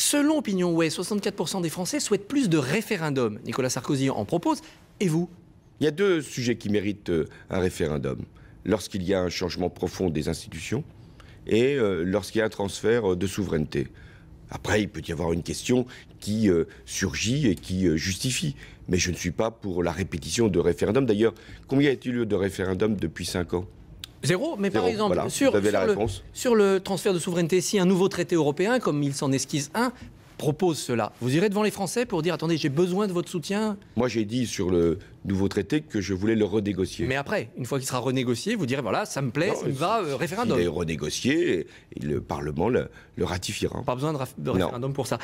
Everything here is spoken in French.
Selon Opinion Way, 64% des Français souhaitent plus de référendums. Nicolas Sarkozy en propose. Et vous Il y a deux sujets qui méritent euh, un référendum. Lorsqu'il y a un changement profond des institutions et euh, lorsqu'il y a un transfert euh, de souveraineté. Après, il peut y avoir une question qui surgit et qui justifie. Mais je ne suis pas pour la répétition de référendums. D'ailleurs, combien y a-t-il eu de référendums depuis 5 ans Zéro, mais par exemple, sur, le, transfert de souveraineté, si un nouveau traité européen, comme il s'en esquisse un, propose cela, vous irez devant les Français pour dire attendez, j'ai besoin de votre soutien Moi, j'ai dit sur le nouveau traité que je voulais le renégocier. Mais après, une fois qu'il sera renégocié, vous direz voilà, ça me plaît, ça me va, euh, référendum. Il est renégocié et le Parlement le, ratifiera. Pas besoin de, référendum pour ça.